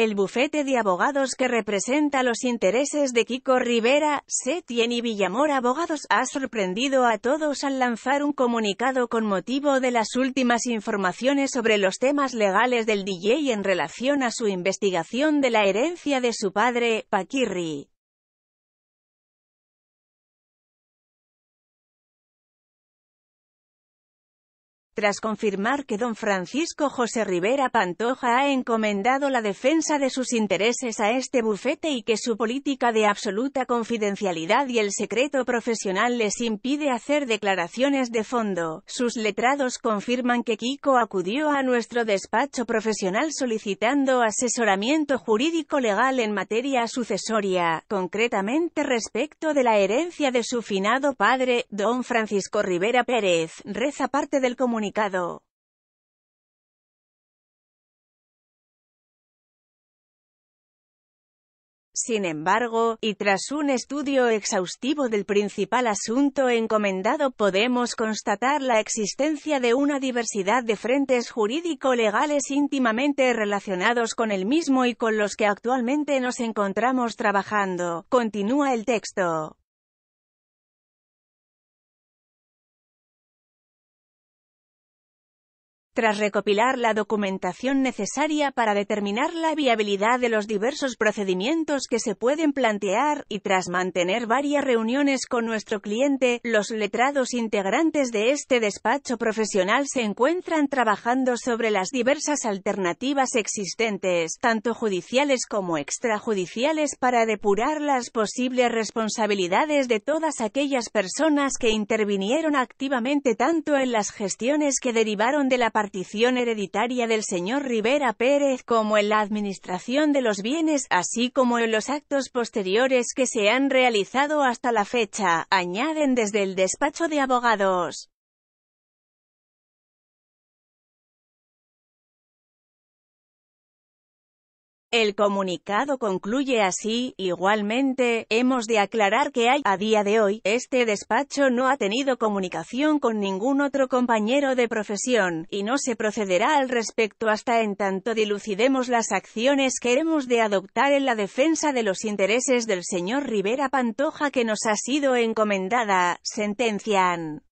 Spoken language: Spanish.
El bufete de abogados que representa los intereses de Kiko Rivera, Setien y Villamor Abogados ha sorprendido a todos al lanzar un comunicado con motivo de las últimas informaciones sobre los temas legales del DJ en relación a su investigación de la herencia de su padre, Paquirri. tras confirmar que don Francisco José Rivera Pantoja ha encomendado la defensa de sus intereses a este bufete y que su política de absoluta confidencialidad y el secreto profesional les impide hacer declaraciones de fondo. Sus letrados confirman que Kiko acudió a nuestro despacho profesional solicitando asesoramiento jurídico legal en materia sucesoria, concretamente respecto de la herencia de su finado padre, don Francisco Rivera Pérez, reza parte del comunicado sin embargo, y tras un estudio exhaustivo del principal asunto encomendado podemos constatar la existencia de una diversidad de frentes jurídico-legales íntimamente relacionados con el mismo y con los que actualmente nos encontramos trabajando. Continúa el texto. tras recopilar la documentación necesaria para determinar la viabilidad de los diversos procedimientos que se pueden plantear, y tras mantener varias reuniones con nuestro cliente, los letrados integrantes de este despacho profesional se encuentran trabajando sobre las diversas alternativas existentes, tanto judiciales como extrajudiciales, para depurar las posibles responsabilidades de todas aquellas personas que intervinieron activamente tanto en las gestiones que derivaron de la participación Petición hereditaria del señor Rivera Pérez como en la administración de los bienes, así como en los actos posteriores que se han realizado hasta la fecha, añaden desde el despacho de abogados. El comunicado concluye así, igualmente, hemos de aclarar que hay, a día de hoy, este despacho no ha tenido comunicación con ningún otro compañero de profesión, y no se procederá al respecto hasta en tanto dilucidemos las acciones que hemos de adoptar en la defensa de los intereses del señor Rivera Pantoja que nos ha sido encomendada, sentencian.